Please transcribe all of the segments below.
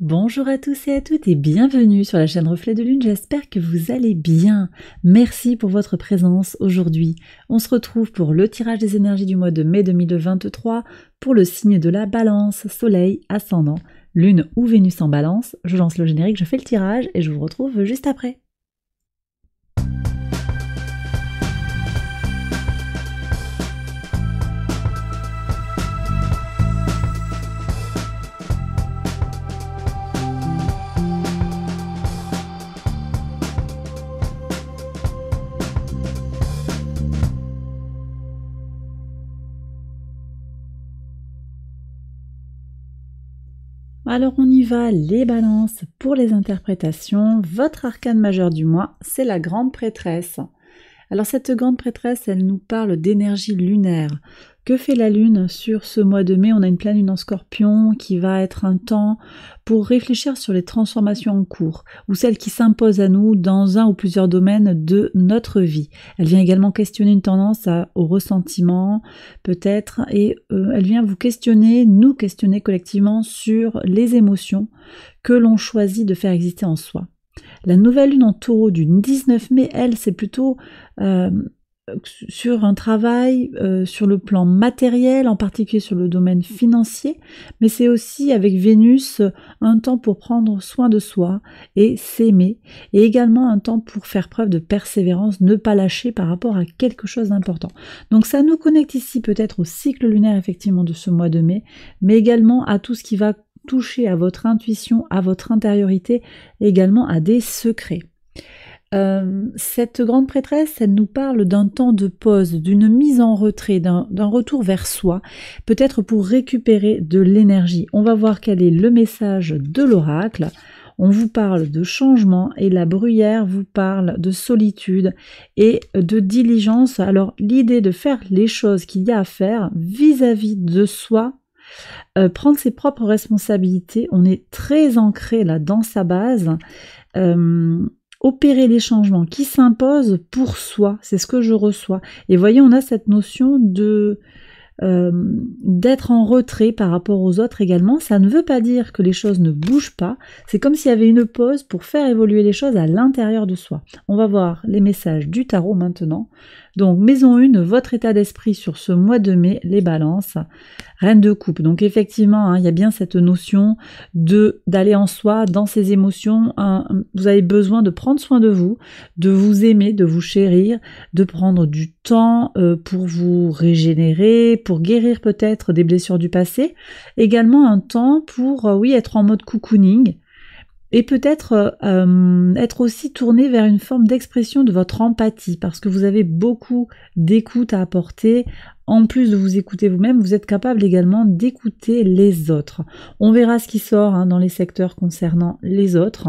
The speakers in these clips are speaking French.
Bonjour à tous et à toutes et bienvenue sur la chaîne Reflet de Lune, j'espère que vous allez bien. Merci pour votre présence aujourd'hui. On se retrouve pour le tirage des énergies du mois de mai 2023 pour le signe de la balance, soleil, ascendant, lune ou Vénus en balance. Je lance le générique, je fais le tirage et je vous retrouve juste après. Alors on y va, les balances pour les interprétations. Votre arcane majeur du mois, c'est la grande prêtresse. Alors cette grande prêtresse, elle nous parle d'énergie lunaire, que fait la Lune sur ce mois de mai On a une pleine lune en scorpion qui va être un temps pour réfléchir sur les transformations en cours ou celles qui s'imposent à nous dans un ou plusieurs domaines de notre vie. Elle vient également questionner une tendance au ressentiment peut-être et euh, elle vient vous questionner, nous questionner collectivement sur les émotions que l'on choisit de faire exister en soi. La nouvelle lune en taureau du 19 mai, elle, c'est plutôt... Euh, sur un travail euh, sur le plan matériel, en particulier sur le domaine financier, mais c'est aussi avec Vénus un temps pour prendre soin de soi et s'aimer, et également un temps pour faire preuve de persévérance, ne pas lâcher par rapport à quelque chose d'important. Donc ça nous connecte ici peut-être au cycle lunaire effectivement de ce mois de mai, mais également à tout ce qui va toucher à votre intuition, à votre intériorité, également à des secrets. Euh, cette grande prêtresse, elle nous parle d'un temps de pause, d'une mise en retrait, d'un retour vers soi, peut-être pour récupérer de l'énergie. On va voir quel est le message de l'oracle. On vous parle de changement et la bruyère vous parle de solitude et de diligence. Alors l'idée de faire les choses qu'il y a à faire vis-à-vis de soi, euh, prendre ses propres responsabilités, on est très ancré là dans sa base. Euh, opérer les changements qui s'imposent pour soi. C'est ce que je reçois. Et voyez, on a cette notion de euh, d'être en retrait par rapport aux autres également, ça ne veut pas dire que les choses ne bougent pas, c'est comme s'il y avait une pause pour faire évoluer les choses à l'intérieur de soi. On va voir les messages du tarot maintenant donc maison 1, votre état d'esprit sur ce mois de mai, les balances, reine de coupe. Donc effectivement, hein, il y a bien cette notion de d'aller en soi, dans ses émotions. vous avez besoin de prendre soin de vous, de vous aimer, de vous chérir, de prendre du temps euh, pour vous régénérer, pour guérir peut-être des blessures du passé. Également un temps pour, euh, oui, être en mode cocooning et peut-être euh, euh, être aussi tourné vers une forme d'expression de votre empathie, parce que vous avez beaucoup d'écoute à apporter. En plus de vous écouter vous-même, vous êtes capable également d'écouter les autres. On verra ce qui sort hein, dans les secteurs concernant les autres.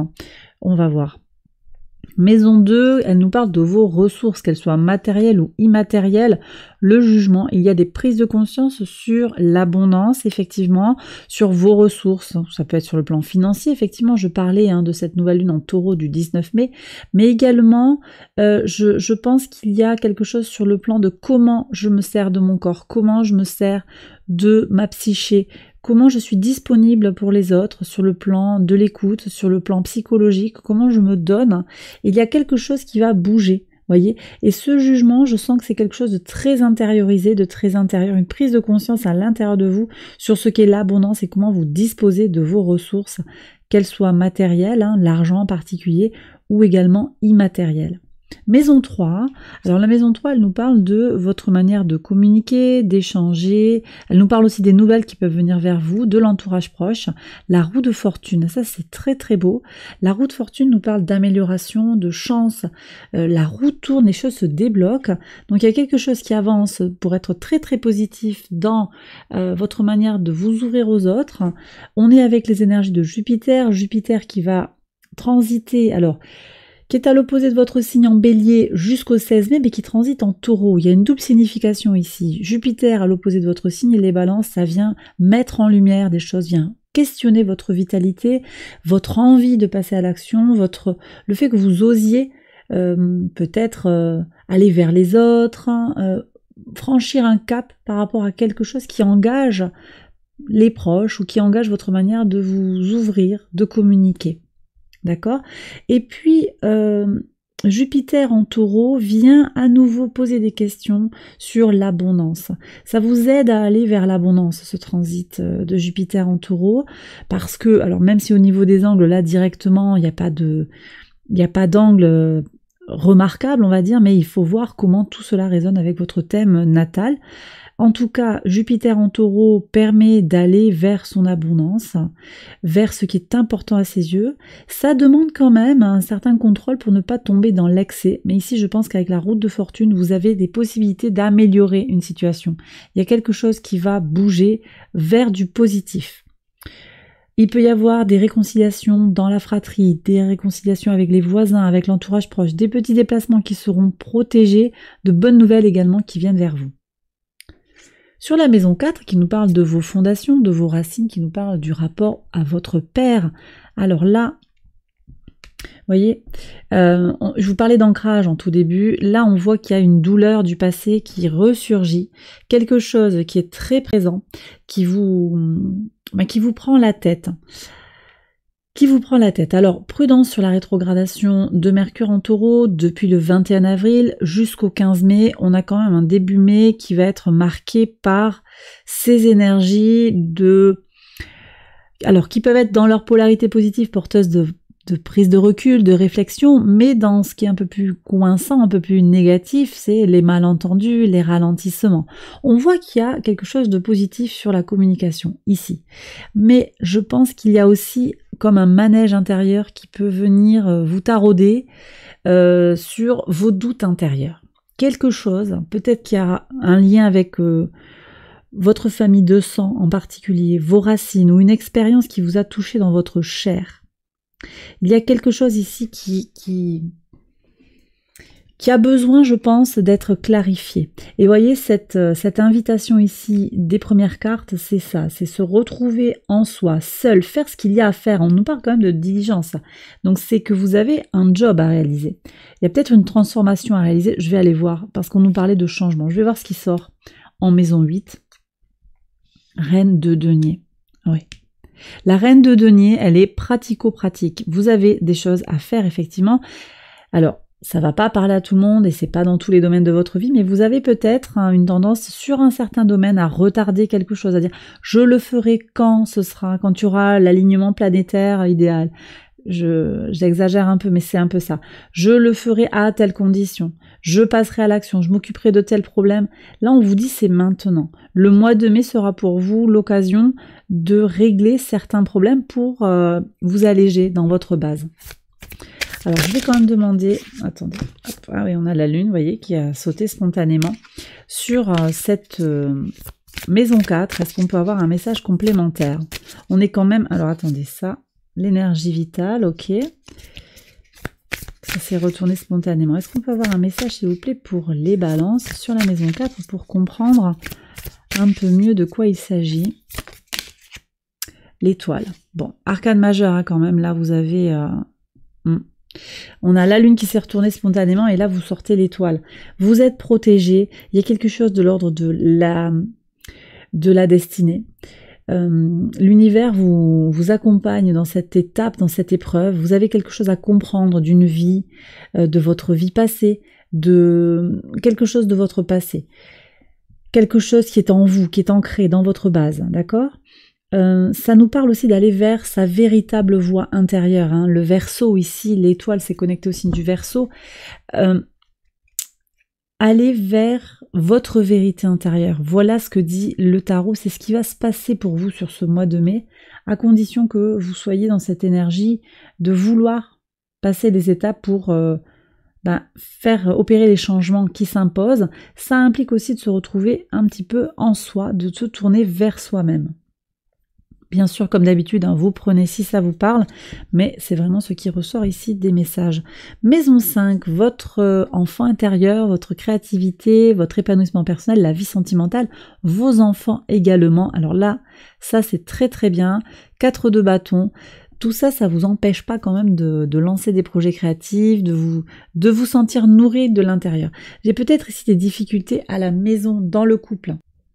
On va voir. Maison 2, elle nous parle de vos ressources, qu'elles soient matérielles ou immatérielles, le jugement. Il y a des prises de conscience sur l'abondance, effectivement, sur vos ressources. Ça peut être sur le plan financier, effectivement, je parlais hein, de cette nouvelle lune en taureau du 19 mai, mais également, euh, je, je pense qu'il y a quelque chose sur le plan de comment je me sers de mon corps, comment je me sers de ma psyché, comment je suis disponible pour les autres sur le plan de l'écoute, sur le plan psychologique, comment je me donne, il y a quelque chose qui va bouger. Voyez et ce jugement, je sens que c'est quelque chose de très intériorisé, de très intérieur, une prise de conscience à l'intérieur de vous sur ce qu'est l'abondance et comment vous disposez de vos ressources, qu'elles soient matérielles, hein, l'argent en particulier, ou également immatérielles. Maison 3. Alors la maison 3, elle nous parle de votre manière de communiquer, d'échanger. Elle nous parle aussi des nouvelles qui peuvent venir vers vous, de l'entourage proche. La roue de fortune, ça c'est très très beau. La roue de fortune nous parle d'amélioration, de chance. Euh, la roue tourne, les choses se débloquent. Donc il y a quelque chose qui avance pour être très très positif dans euh, votre manière de vous ouvrir aux autres. On est avec les énergies de Jupiter. Jupiter qui va transiter. Alors qui est à l'opposé de votre signe en bélier jusqu'au 16 mai, mais qui transite en taureau. Il y a une double signification ici. Jupiter à l'opposé de votre signe les balances, ça vient mettre en lumière des choses, vient questionner votre vitalité, votre envie de passer à l'action, votre le fait que vous osiez euh, peut-être euh, aller vers les autres, hein, euh, franchir un cap par rapport à quelque chose qui engage les proches ou qui engage votre manière de vous ouvrir, de communiquer. D'accord Et puis, euh, Jupiter en taureau vient à nouveau poser des questions sur l'abondance. Ça vous aide à aller vers l'abondance, ce transit euh, de Jupiter en taureau, parce que, alors même si au niveau des angles, là directement, il n'y a pas de... Il n'y a pas d'angle euh, remarquable, on va dire, mais il faut voir comment tout cela résonne avec votre thème natal. En tout cas, Jupiter en taureau permet d'aller vers son abondance, vers ce qui est important à ses yeux. Ça demande quand même un certain contrôle pour ne pas tomber dans l'excès. Mais ici, je pense qu'avec la route de fortune, vous avez des possibilités d'améliorer une situation. Il y a quelque chose qui va bouger vers du positif. Il peut y avoir des réconciliations dans la fratrie, des réconciliations avec les voisins, avec l'entourage proche, des petits déplacements qui seront protégés, de bonnes nouvelles également qui viennent vers vous. Sur la maison 4 qui nous parle de vos fondations, de vos racines, qui nous parle du rapport à votre père. Alors là, voyez, euh, je vous parlais d'ancrage en tout début. Là, on voit qu'il y a une douleur du passé qui ressurgit, quelque chose qui est très présent, qui vous, ben, qui vous prend la tête qui vous prend la tête. Alors prudence sur la rétrogradation de Mercure en taureau depuis le 21 avril jusqu'au 15 mai. On a quand même un début mai qui va être marqué par ces énergies de... Alors qui peuvent être dans leur polarité positive porteuse de de prise de recul, de réflexion, mais dans ce qui est un peu plus coincant, un peu plus négatif, c'est les malentendus, les ralentissements. On voit qu'il y a quelque chose de positif sur la communication ici. Mais je pense qu'il y a aussi comme un manège intérieur qui peut venir euh, vous tarauder euh, sur vos doutes intérieurs. Quelque chose, peut-être qu'il y a un lien avec... Euh, votre famille de sang en particulier, vos racines ou une expérience qui vous a touché dans votre chair, il y a quelque chose ici qui, qui, qui a besoin, je pense, d'être clarifié. Et voyez, cette, euh, cette invitation ici des premières cartes, c'est ça, c'est se retrouver en soi, seul, faire ce qu'il y a à faire. On nous parle quand même de diligence. Donc c'est que vous avez un job à réaliser. Il y a peut-être une transformation à réaliser. Je vais aller voir, parce qu'on nous parlait de changement. Je vais voir ce qui sort en maison 8. Reine de denier. La reine de denier, elle est pratico-pratique. Vous avez des choses à faire effectivement. Alors, ça va pas parler à tout le monde et c'est pas dans tous les domaines de votre vie, mais vous avez peut-être hein, une tendance sur un certain domaine à retarder quelque chose, à dire je le ferai quand ce sera, quand tu auras l'alignement planétaire idéal j'exagère un peu, mais c'est un peu ça. Je le ferai à telle condition. Je passerai à l'action. Je m'occuperai de tel problème. Là, on vous dit c'est maintenant. Le mois de mai sera pour vous l'occasion de régler certains problèmes pour euh, vous alléger dans votre base. Alors, je vais quand même demander. Attendez. ah oui, on a la lune, vous voyez, qui a sauté spontanément sur euh, cette. Euh, maison 4, est-ce qu'on peut avoir un message complémentaire On est quand même... Alors attendez, ça, l'énergie vitale, ok. Ça s'est retourné spontanément. Est-ce qu'on peut avoir un message, s'il vous plaît, pour les balances sur la maison 4 pour comprendre un peu mieux de quoi il s'agit L'étoile. Bon, arcane majeur hein, quand même, là vous avez... Euh, hmm. On a la lune qui s'est retournée spontanément et là vous sortez l'étoile. Vous êtes protégé. Il y a quelque chose de l'ordre de la de la destinée. Euh, l'univers vous, accompagne dans cette étape, dans cette épreuve. Vous avez quelque chose à comprendre d'une vie, euh, de votre vie passée, de quelque chose de votre passé. Quelque chose qui est en vous, qui est ancré dans votre base, d'accord euh, ça nous parle aussi d'aller vers sa véritable voie intérieure. Hein. Le verso ici, l'étoile s'est connectée aussi du verso. Allez vers votre vérité intérieure. Voilà ce que dit le tarot. C'est ce qui va se passer pour vous sur ce mois de mai, à condition que vous soyez dans cette énergie de vouloir passer des étapes pour euh, ben, faire opérer les changements qui s'imposent. Ça implique aussi de se retrouver un petit peu en soi, de se tourner vers soi-même. Bien sûr, comme d'habitude, hein, vous prenez si ça vous parle, mais c'est vraiment ce qui ressort ici des messages. Maison 5, votre euh, enfant intérieur, votre créativité, votre épanouissement personnel, la vie sentimentale, vos enfants également. Alors là, ça c'est très très bien. 4 de bâton. Tout ça, ça vous empêche pas quand même de, de lancer des projets créatifs, de vous, de vous sentir nourri de l'intérieur. J'ai peut-être ici des difficultés à la maison, dans le couple.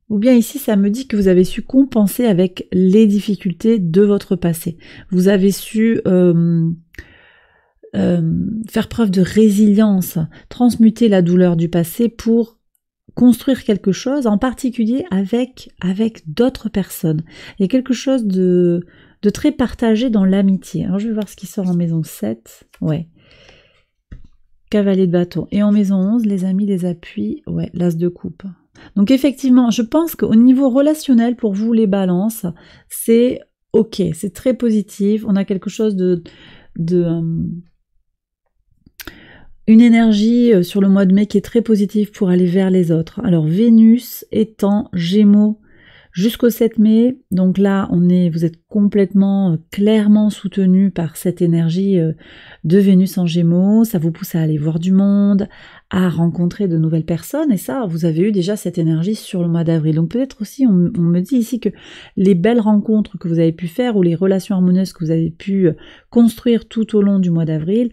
Ou bien ici, ça me dit que vous avez su compenser avec les difficultés de votre passé. Vous avez su euh, euh, faire preuve de résilience, transmuter la douleur du passé pour construire quelque chose, en particulier avec, avec d'autres personnes. Il y a quelque chose de, de très partagé dans l'amitié. Alors je vais voir ce qui sort en maison 7. Ouais. Cavalier de bâton. Et en maison 11, les amis, les appuis. Ouais, l'as de coupe. Donc effectivement, je pense qu'au niveau relationnel, pour vous, les balances, c'est ok, c'est très positif, on a quelque chose de... de euh, une énergie euh, sur le mois de mai qui est très positive pour aller vers les autres. Alors Vénus étant Gémeaux jusqu'au 7 mai. Donc là, on est, vous êtes complètement, euh, clairement soutenu par cette énergie euh, de Vénus en Gémeaux. Ça vous pousse à aller voir du monde, à rencontrer de nouvelles personnes. Et ça, vous avez eu déjà cette énergie sur le mois d'avril. Donc peut-être aussi, on, on, me dit ici que les belles rencontres que vous avez pu faire ou les relations harmonieuses que vous avez pu euh, construire tout au long du mois d'avril,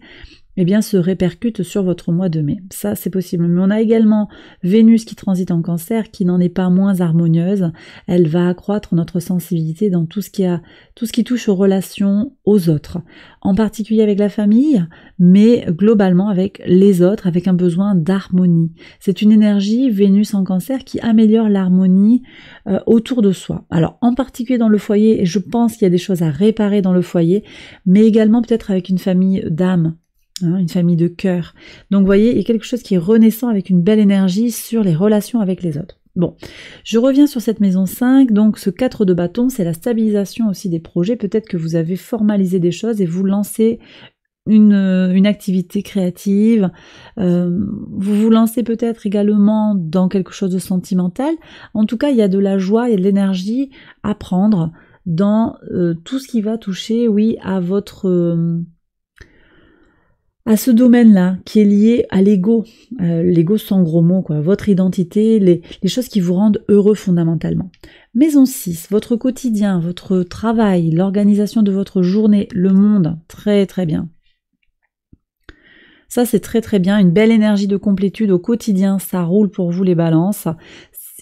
eh bien, se répercute sur votre mois de mai. Ça, c'est possible. Mais on a également Vénus qui transite en cancer, qui n'en est pas moins harmonieuse. Elle va accroître notre sensibilité dans tout ce qui a, tout ce qui touche aux relations aux autres. En particulier avec la famille, mais globalement avec les autres, avec un besoin d'harmonie. C'est une énergie, Vénus en cancer, qui améliore l'harmonie euh, autour de soi. Alors, en particulier dans le foyer, et je pense qu'il y a des choses à réparer dans le foyer, mais également peut-être avec une famille d'âmes Hein, une famille de cœur. Donc vous voyez, il y a quelque chose qui est renaissant avec une belle énergie sur les relations avec les autres. Bon, je reviens sur cette maison 5, donc ce 4 de bâton, c'est la stabilisation aussi des projets. Peut-être que vous avez formalisé des choses et vous lancez une, euh, activité créative, euh, vous vous lancez peut-être également dans quelque chose de sentimental. En tout cas, il y a de la joie, et de l'énergie à prendre dans euh, tout ce qui va toucher, oui, à votre à ce domaine-là qui est lié à l'ego, euh, l'ego sans gros mots, quoi, votre identité, les, les, choses qui vous rendent heureux fondamentalement. Maison 6, votre quotidien, votre travail, l'organisation de votre journée, le monde, très très bien. Ça c'est très très bien, une belle énergie de complétude au quotidien, ça roule pour vous les balances.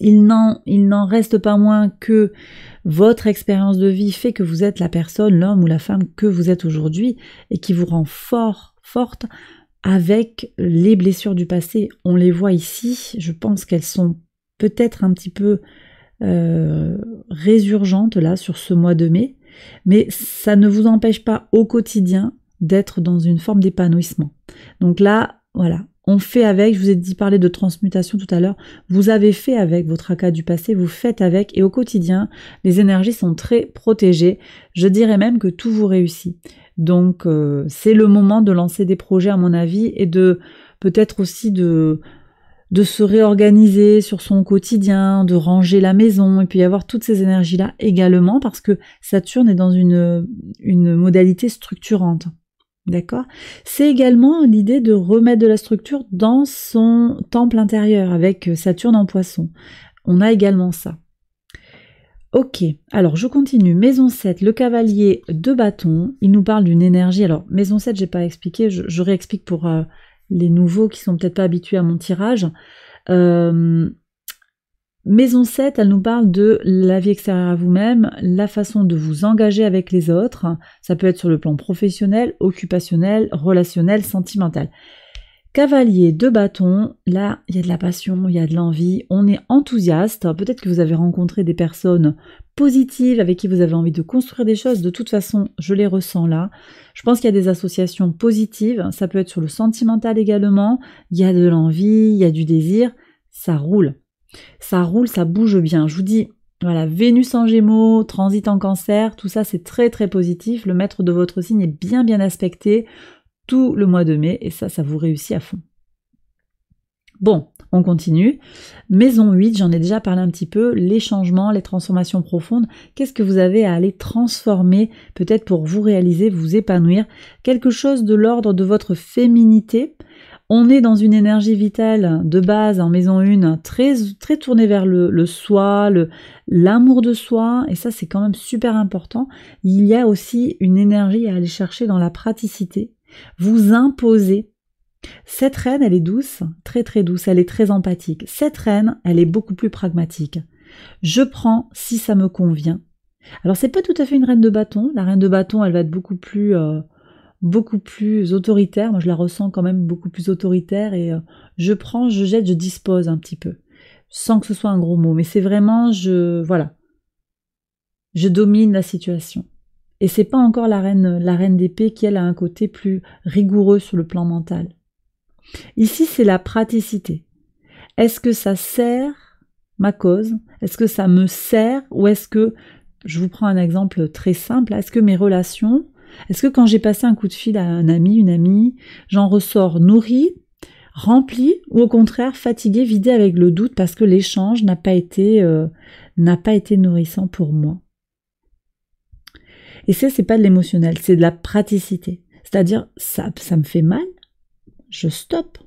Il n'en reste pas moins que votre expérience de vie fait que vous êtes la personne, l'homme ou la femme que vous êtes aujourd'hui et qui vous rend fort avec les blessures du passé. On les voit ici, je pense qu'elles sont peut-être un petit peu euh, résurgentes là sur ce mois de mai, mais ça ne vous empêche pas au quotidien d'être dans une forme d'épanouissement. Donc là, voilà, on fait avec, je vous ai dit parler de transmutation tout à l'heure, vous avez fait avec votre ACA du passé, vous faites avec et au quotidien, les énergies sont très protégées. Je dirais même que tout vous réussit. Donc euh, c'est le moment de lancer des projets à mon avis et de peut-être aussi de se réorganiser sur son quotidien, de ranger la maison et puis avoir toutes ces énergies-là également parce que Saturne est dans une, une modalité structurante. D'accord C'est également l'idée de remettre de la structure dans son temple intérieur avec Saturne en poisson. On a également ça. Ok, alors je continue. Maison 7, le cavalier de bâton. Il nous parle d'une énergie. Alors, maison 7, j'ai pas expliqué, je, réexplique pour euh, les nouveaux qui sont peut-être pas habitués à mon tirage. Euh, maison 7, elle nous parle de la vie extérieure à vous-même, la façon de vous engager avec les autres. Ça peut être sur le plan professionnel, occupationnel, relationnel, sentimental. Cavalier de bâton, là, il y a de la passion, il y a de l'envie, on est enthousiaste. Peut-être que vous avez rencontré des personnes positives avec qui vous avez envie de construire des choses. De toute façon, je les ressens là. Je pense qu'il y a des associations positives. Ça peut être sur le sentimental également. Il y a de l'envie, il y a du désir. Ça roule. Ça roule, ça bouge bien. Je vous dis, voilà, Vénus en Gémeaux, transit en Cancer, tout ça c'est très très positif. Le maître de votre signe est bien bien aspecté tout le mois de mai et ça, ça vous réussit à fond. Bon, on continue. Maison 8, j'en ai déjà parlé un petit peu, les changements, les transformations profondes. Qu'est-ce que vous avez à aller transformer peut-être pour vous réaliser, vous épanouir Quelque chose de l'ordre de votre féminité. On est dans une énergie vitale de base en maison 1 très, très tournée vers le, le soi, l'amour de soi, et ça c'est quand même super important. Il y a aussi une énergie à aller chercher dans la praticité, vous imposez. Cette reine, elle est douce, très très douce, elle est très empathique. Cette reine, elle est beaucoup plus pragmatique. Je prends si ça me convient. Alors c'est pas tout à fait une reine de bâton. La reine de bâton, elle va être beaucoup plus euh, beaucoup plus autoritaire. Moi, je la ressens quand même beaucoup plus autoritaire et euh, je prends, je jette, je dispose un petit peu, sans que ce soit un gros mot. Mais c'est vraiment, je voilà, je domine la situation. Et c'est pas encore la reine, la reine d'épée qui, elle, a un côté plus rigoureux sur le plan mental. Ici, c'est la praticité. Est-ce que ça sert ma cause Est-ce que ça me sert Ou est-ce que, je vous prends un exemple très simple, est-ce que mes relations, est-ce que quand j'ai passé un coup de fil à un ami, une amie, j'en ressors nourri, rempli, ou au contraire fatigué, vidé avec le doute parce que l'échange n'a pas été euh, nourrissant pour moi et ça, c'est pas de l'émotionnel, c'est de la praticité. C'est-à-dire, ça, ça me fait mal, je stoppe.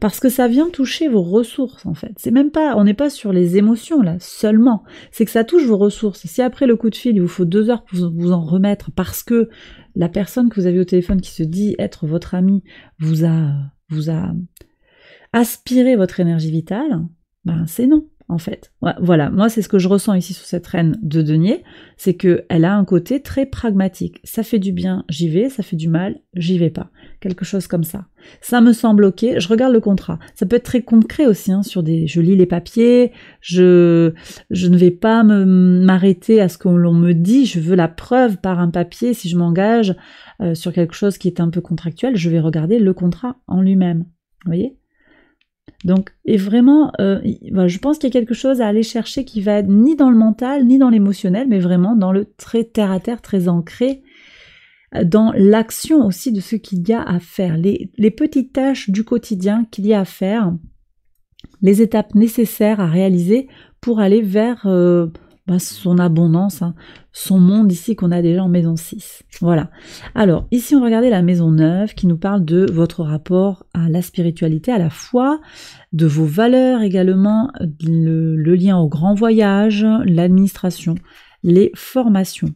Parce que ça vient toucher vos ressources, en fait. C'est même pas, on n'est pas sur les émotions, là, seulement. C'est que ça touche vos ressources. Si après le coup de fil, il vous faut deux heures pour vous en remettre parce que la personne que vous avez au téléphone qui se dit être votre ami vous a, vous a aspiré votre énergie vitale, ben c'est non en fait. Voilà, moi c'est ce que je ressens ici sur cette reine de denier, c'est qu'elle a un côté très pragmatique. Ça fait du bien, j'y vais, ça fait du mal, j'y vais pas. Quelque chose comme ça. Ça me semble ok, je regarde le contrat. Ça peut être très concret aussi, hein, sur des. Je lis les papiers, je, je ne vais pas m'arrêter à ce que l'on me dit, je veux la preuve par un papier si je m'engage euh, sur quelque chose qui est un peu contractuel, je vais regarder le contrat en lui-même. Vous voyez donc, et vraiment, euh, bah, je pense qu'il y a quelque chose à aller chercher qui va être ni dans le mental, ni dans l'émotionnel, mais vraiment dans le très terre à terre, très ancré, euh, dans l'action aussi de ce qu'il y a à faire, les, petites tâches du quotidien qu'il y a à faire, les étapes nécessaires à réaliser pour aller vers euh, bah, son abondance, hein. son monde ici qu'on a déjà en maison 6. Voilà. Alors, ici, on va regarder la maison 9 qui nous parle de votre rapport à la spiritualité, à la foi, de vos valeurs également, le, le lien au grand voyage, l'administration, les formations.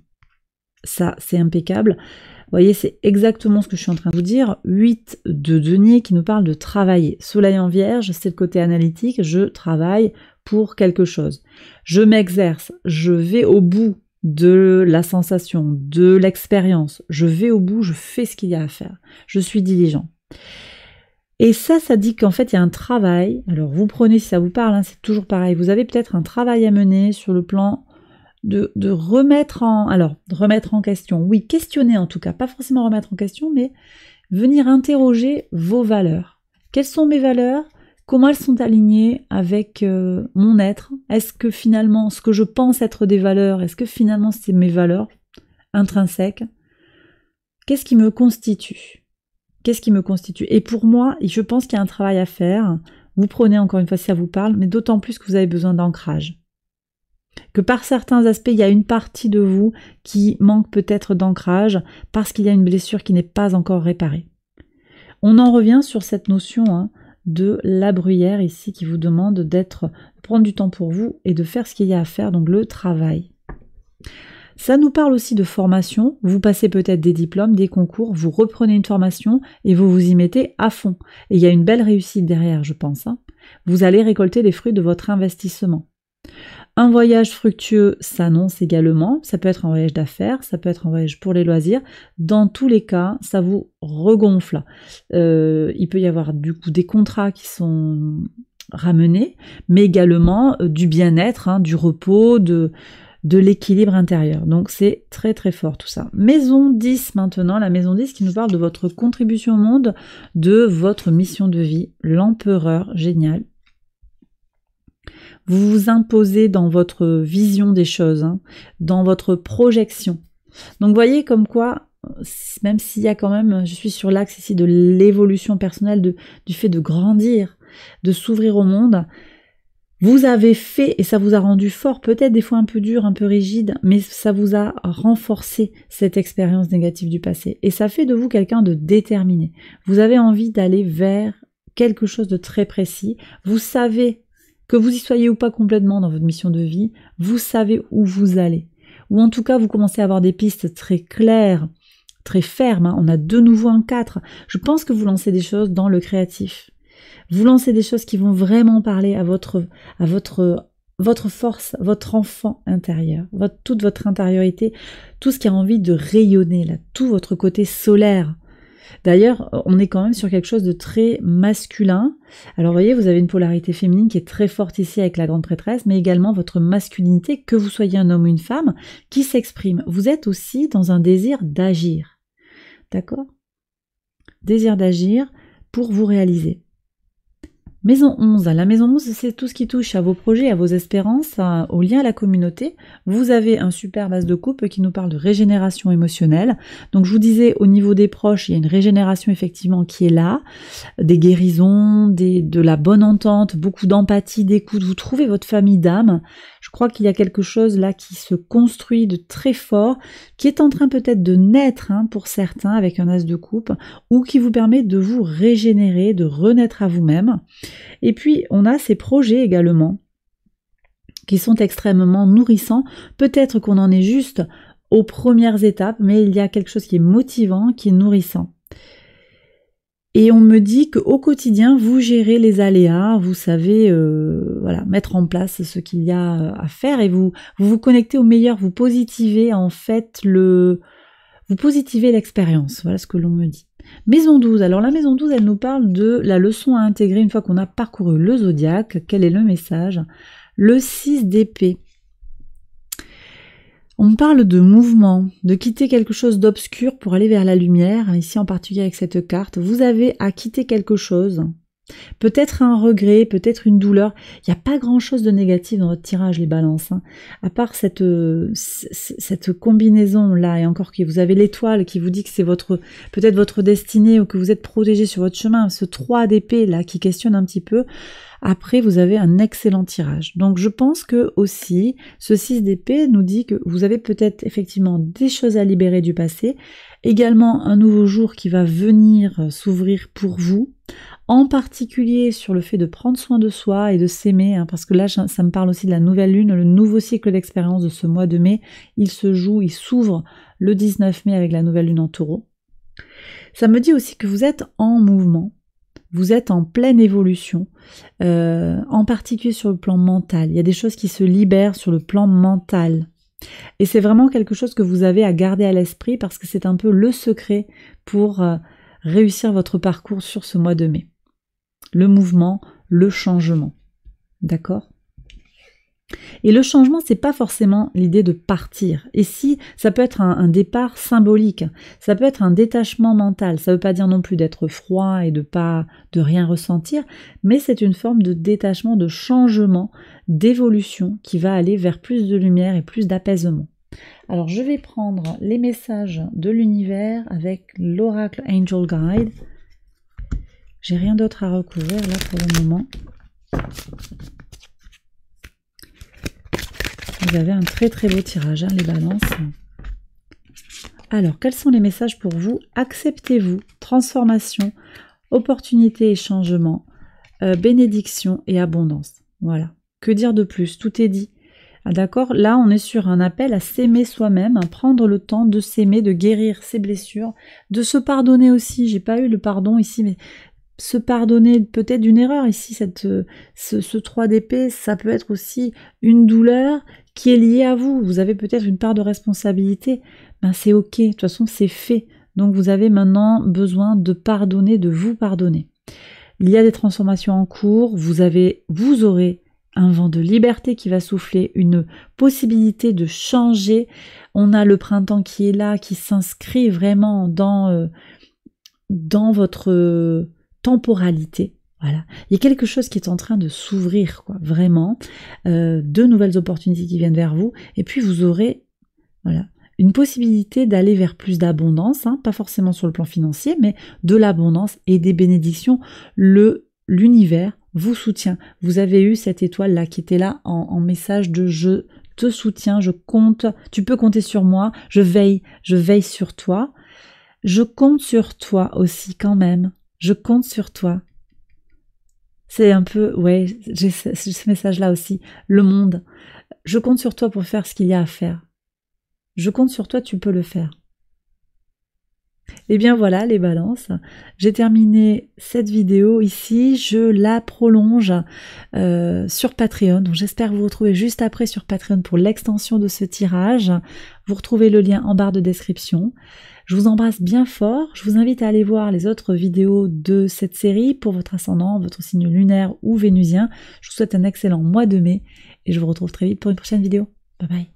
Ça, c'est impeccable. Vous voyez, c'est exactement ce que je suis en train de vous dire. 8 de denier qui nous parle de travailler. Soleil en vierge, c'est le côté analytique. Je travaille, pour quelque chose. Je m'exerce, je vais au bout de la sensation, de l'expérience. Je vais au bout, je fais ce qu'il y a à faire. Je suis diligent. Et ça, ça dit qu'en fait, il y a un travail. Alors, vous prenez si ça vous parle, hein, c'est toujours pareil. Vous avez peut-être un travail à mener sur le plan de, remettre en. Alors, remettre en question. Oui, questionner en tout cas. Pas forcément remettre en question, mais venir interroger vos valeurs. Quelles sont mes valeurs Comment elles sont alignées avec euh, mon être Est-ce que finalement ce que je pense être des valeurs, est-ce que finalement c'est mes valeurs intrinsèques Qu'est-ce qui me constitue Qu'est-ce qui me constitue Et pour moi, je pense qu'il y a un travail à faire. Vous prenez encore une fois si ça vous parle, mais d'autant plus que vous avez besoin d'ancrage que par certains aspects, il y a une partie de vous qui manque peut-être d'ancrage parce qu'il y a une blessure qui n'est pas encore réparée. On en revient sur cette notion hein, de la bruyère ici qui vous demande d'être prendre du temps pour vous et de faire ce qu'il y a à faire, donc le travail. Ça nous parle aussi de formation. Vous passez peut-être des diplômes, des concours, vous reprenez une formation et vous vous y mettez à fond. Et il y a une belle réussite derrière, je pense. Hein. Vous allez récolter les fruits de votre investissement. Un voyage fructueux s'annonce également. Ça peut être un voyage d'affaires, ça peut être un voyage pour les loisirs. Dans tous les cas, ça vous regonfle. Euh, il peut y avoir du coup des contrats qui sont ramenés, mais également euh, du bien-être, hein, du repos, de, de l'équilibre intérieur. Donc c'est très très fort tout ça. Maison 10 maintenant, la maison 10 qui nous parle de votre contribution au monde, de votre mission de vie, l'empereur, génial, vous vous imposez dans votre vision des choses, hein, dans votre projection. Donc voyez comme quoi, euh, même s'il y a quand même, euh, je suis sur l'axe ici de l'évolution personnelle, de, du fait de grandir, de s'ouvrir au monde, vous avez fait et ça vous a rendu fort, peut-être des fois un peu dur, un peu rigide, mais ça vous a renforcé cette expérience négative du passé. Et ça fait de vous quelqu'un de déterminé. Vous avez envie d'aller vers quelque chose de très précis. Vous savez que vous y soyez ou pas complètement dans votre mission de vie, vous savez où vous allez. Ou en tout cas, vous commencez à avoir des pistes très claires, très fermes. Hein. On a de nouveau un 4. Je pense que vous lancez des choses dans le créatif. Vous lancez des choses qui vont vraiment parler à votre, à votre, votre force, votre enfant intérieur, votre, toute votre intériorité, tout ce qui a envie de rayonner, là, tout votre côté solaire, D'ailleurs, on est quand même sur quelque chose de très masculin. Alors voyez, vous avez une polarité féminine qui est très forte ici avec la grande prêtresse, mais également votre masculinité, que vous soyez un homme ou une femme, qui s'exprime. Vous êtes aussi dans un désir d'agir. D'accord Désir d'agir pour vous réaliser. Maison 11. La maison 11, c'est tout ce qui touche à vos projets, à vos espérances, au lien à la communauté. Vous avez un super as de coupe qui nous parle de régénération émotionnelle. Donc je vous disais, au niveau des proches, il y a une régénération effectivement qui est là, des guérisons, des, de la bonne entente, beaucoup d'empathie, d'écoute. Vous trouvez votre famille d'âme. Je crois qu'il y a quelque chose là qui se construit de très fort, qui est en train peut-être de naître hein, pour certains avec un as de coupe, ou qui vous permet de vous régénérer, de renaître à vous-même. Et puis, on a ces projets également qui sont extrêmement nourrissants. Peut-être qu'on en est juste aux premières étapes, mais il y a quelque chose qui est motivant, qui est nourrissant. Et on me dit qu'au quotidien, vous gérez les aléas, vous savez euh, voilà, mettre en place ce qu'il y a à faire et vous, vous vous connectez au meilleur, vous positivez en fait le... Vous positivez l'expérience, voilà ce que l'on me dit. Maison 12. Alors la maison 12, elle nous parle de la leçon à intégrer une fois qu'on a parcouru le zodiaque. Quel est le message Le 6 d'épée. On parle de mouvement, de quitter quelque chose d'obscur pour aller vers la lumière, ici en particulier avec cette carte. Vous avez à quitter quelque chose Peut-être un regret, peut-être une douleur. Il n'y a pas grand-chose de négatif dans votre tirage, les balances. Hein. À part cette, euh, cette combinaison-là, et encore que vous avez l'étoile qui vous dit que c'est votre peut-être votre destinée ou que vous êtes protégé sur votre chemin, ce 3 d'épée là qui questionne un petit peu. Après, vous avez un excellent tirage. Donc je pense que aussi, ce 6 d'épée nous dit que vous avez peut-être effectivement des choses à libérer du passé, également un nouveau jour qui va venir euh, s'ouvrir pour vous, en particulier sur le fait de prendre soin de soi et de s'aimer, hein, parce que là ça me parle aussi de la nouvelle lune, le nouveau cycle d'expérience de ce mois de mai, il se joue, il s'ouvre le 19 mai avec la nouvelle lune en taureau. Ça me dit aussi que vous êtes en mouvement, vous êtes en pleine évolution, euh, en particulier sur le plan mental. Il y a des choses qui se libèrent sur le plan mental. Et c'est vraiment quelque chose que vous avez à garder à l'esprit parce que c'est un peu le secret pour euh, réussir votre parcours sur ce mois de mai le mouvement, le changement. D'accord et le changement, c'est pas forcément l'idée de partir. Et si, ça peut être un, départ symbolique, ça peut être un détachement mental. Ça veut pas dire non plus d'être froid et de pas de rien ressentir, mais c'est une forme de détachement, de changement, d'évolution qui va aller vers plus de lumière et plus d'apaisement. Alors je vais prendre les messages de l'univers avec l'oracle Angel Guide. J'ai rien d'autre à recouvrir là pour le moment. Vous avez un très très beau tirage, hein, les balances. Alors, quels sont les messages pour vous Acceptez-vous, transformation, opportunité et changement, euh, bénédiction et abondance. Voilà. Que dire de plus Tout est dit. Ah, d'accord Là, on est sur un appel à s'aimer soi-même, à prendre le temps de s'aimer, de guérir ses blessures, de se pardonner aussi. J'ai pas eu le pardon ici, mais se pardonner peut-être d'une erreur ici, cette, euh, ce, 3 d'épée, ça peut être aussi une douleur qui est liée à vous. Vous avez peut-être une part de responsabilité. Ben, c'est ok, de toute façon c'est fait. Donc vous avez maintenant besoin de pardonner, de vous pardonner. Il y a des transformations en cours, vous avez, vous aurez un vent de liberté qui va souffler, une possibilité de changer. On a le printemps qui est là, qui s'inscrit vraiment dans, euh, dans votre temporalité. Voilà. Il y a quelque chose qui est en train de s'ouvrir, quoi, vraiment. Euh, de nouvelles opportunités qui viennent vers vous. Et puis vous aurez, voilà, une possibilité d'aller vers plus d'abondance, hein, pas forcément sur le plan financier, mais de l'abondance et des bénédictions. Le l'univers vous soutient. Vous avez eu cette étoile là qui était là en, en message de je te soutiens, je compte, tu peux compter sur moi, je veille, je veille sur toi. Je compte sur toi aussi quand même je compte sur toi. C'est un peu, ouais, j'ai ce, ce message-là aussi, le monde. Je compte sur toi pour faire ce qu'il y a à faire. Je compte sur toi, tu peux le faire. Et eh bien voilà les balances, j'ai terminé cette vidéo ici, je la prolonge euh, sur Patreon, donc j'espère vous retrouver juste après sur Patreon pour l'extension de ce tirage, vous retrouvez le lien en barre de description. Je vous embrasse bien fort, je vous invite à aller voir les autres vidéos de cette série pour votre ascendant, votre signe lunaire ou vénusien. Je vous souhaite un excellent mois de mai et je vous retrouve très vite pour une prochaine vidéo. Bye bye